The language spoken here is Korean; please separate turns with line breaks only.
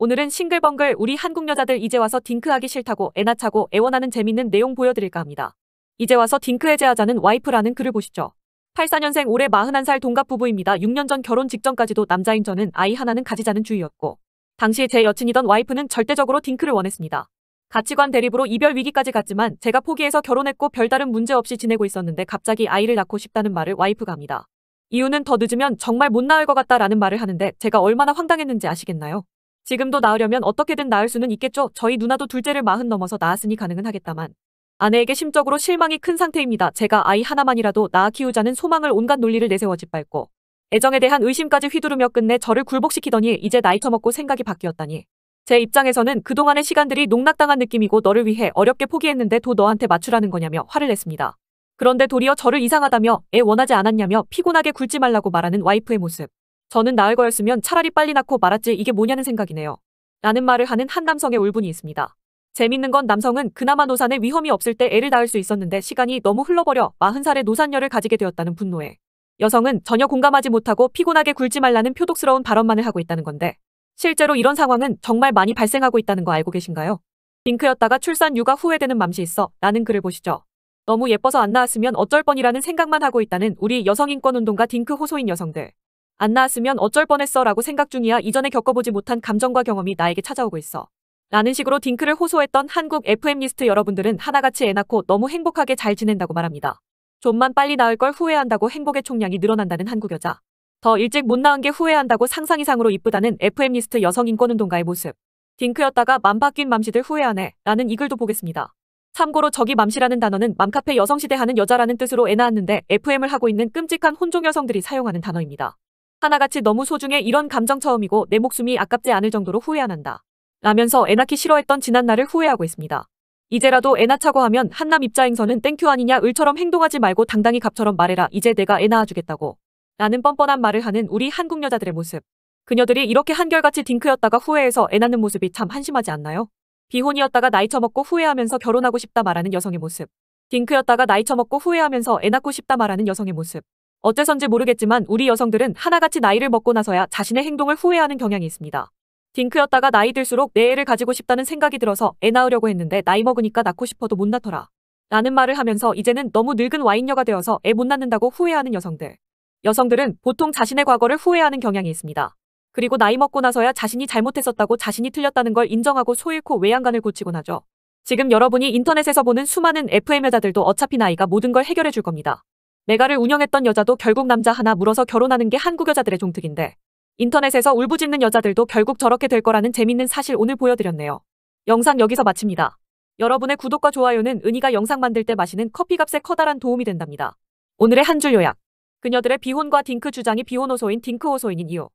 오늘은 싱글벙글 우리 한국 여자들 이제 와서 딩크하기 싫다고 애나 차고 애원하는 재밌는 내용 보여드릴까 합니다. 이제 와서 딩크 해제하자는 와이프라는 글을 보시죠. 84년생 올해 41살 동갑 부부입니다. 6년 전 결혼 직전까지도 남자인 저는 아이 하나는 가지자는 주의였고 당시 제 여친이던 와이프는 절대적으로 딩크를 원했습니다. 가치관 대립으로 이별 위기까지 갔지만 제가 포기해서 결혼했고 별다른 문제 없이 지내고 있었는데 갑자기 아이를 낳고 싶다는 말을 와이프가 합니다. 이유는 더 늦으면 정말 못 낳을 것 같다라는 말을 하는데 제가 얼마나 황당했는지 아시겠나요? 지금도 낳으려면 어떻게든 낳을 수는 있겠죠. 저희 누나도 둘째를 마흔 넘어서 낳았으니 가능은 하겠다만. 아내에게 심적으로 실망이 큰 상태입니다. 제가 아이 하나만이라도 낳아 키우자는 소망을 온갖 논리를 내세워 짓밟고 애정에 대한 의심까지 휘두르며 끝내 저를 굴복시키더니 이제 나이 처먹고 생각이 바뀌었다니. 제 입장에서는 그동안의 시간들이 농락당한 느낌이고 너를 위해 어렵게 포기했는데 도 너한테 맞추라는 거냐며 화를 냈습니다. 그런데 도리어 저를 이상하다며 애 원하지 않았냐며 피곤하게 굴지 말라고 말하는 와이프의 모습. 저는 낳을 거였으면 차라리 빨리 낳고 말았지 이게 뭐냐는 생각이네요. 라는 말을 하는 한 남성의 울분이 있습니다. 재밌는 건 남성은 그나마 노산에 위험이 없을 때 애를 낳을 수 있었는데 시간이 너무 흘러버려 40살의 노산녀를 가지게 되었다는 분노에 여성은 전혀 공감하지 못하고 피곤하게 굴지 말라는 표독스러운 발언만을 하고 있다는 건데 실제로 이런 상황은 정말 많이 발생하고 있다는 거 알고 계신가요? 링크였다가 출산 육아 후회되는 맘씨 있어 라는 글을 보시죠. 너무 예뻐서 안나왔으면 어쩔 뻔이라는 생각만 하고 있다는 우리 여성인권운동가 딩크 호소인 여성들. 안 나왔으면 어쩔 뻔했어 라고 생각 중이야 이전에 겪어보지 못한 감정과 경험이 나에게 찾아오고 있어. 라는 식으로 딩크를 호소했던 한국 FM 리스트 여러분들은 하나같이 애 낳고 너무 행복하게 잘 지낸다고 말합니다. 좀만 빨리 낳을 걸 후회한다고 행복의 총량이 늘어난다는 한국 여자. 더 일찍 못 낳은 게 후회한다고 상상 이상으로 이쁘다는 FM 리스트 여성 인권운동가의 모습. 딩크였다가 맘 바뀐 맘씨들 후회하네 라는 이 글도 보겠습니다. 참고로 저기 맘씨라는 단어는 맘카페 여성시대 하는 여자라는 뜻으로 애 낳았는데 FM을 하고 있는 끔찍한 혼종 여성들이 사용하는 단어입니다. 하나같이 너무 소중해 이런 감정 처음이고 내 목숨이 아깝지 않을 정도로 후회 안 한다. 라면서 애 낳기 싫어했던 지난 날을 후회하고 있습니다. 이제라도 애 낳자고 하면 한남 입자행선은 땡큐 아니냐 을처럼 행동하지 말고 당당히 갑처럼 말해라 이제 내가 애 낳아주겠다고 라는 뻔뻔한 말을 하는 우리 한국 여자들의 모습. 그녀들이 이렇게 한결같이 딩크였다가 후회해서 애 낳는 모습이 참 한심하지 않나요? 비혼이었다가 나이 처먹고 후회하면서 결혼하고 싶다 말하는 여성의 모습. 딩크였다가 나이 처먹고 후회하면서 애 낳고 싶다 말하는 여성의 모습. 어째선지 모르겠지만 우리 여성들은 하나같이 나이를 먹고 나서야 자신의 행동을 후회하는 경향이 있습니다. 딩크였다가 나이 들수록 내 애를 가지고 싶다는 생각이 들어서 애 낳으려고 했는데 나이 먹으니까 낳고 싶어도 못 낳더라. 라는 말을 하면서 이제는 너무 늙은 와인녀가 되어서 애 못 낳는다고 후회하는 여성들. 여성들은 보통 자신의 과거를 후회하는 경향이 있습니다. 그리고 나이 먹고 나서야 자신이 잘못했었다고 자신이 틀렸다는 걸 인정하고 소잃고 외양간을 고치곤 하죠. 지금 여러분이 인터넷에서 보는 수많은 FM 여자들도 어차피 나이가 모든 걸 해결해 줄 겁니다. 메가를 운영했던 여자도 결국 남자 하나 물어서 결혼하는 게 한국 여자들의 종특인데 인터넷에서 울부짖는 여자들도 결국 저렇게 될 거라는 재밌는 사실 오늘 보여드렸네요. 영상 여기서 마칩니다. 여러분의 구독과 좋아요는 은희가 영상 만들 때 마시는 커피값에 커다란 도움이 된답니다. 오늘의 한 줄 요약. 그녀들의 비혼과 딩크 주장이 비혼 호소인 딩크 호소인인 이유.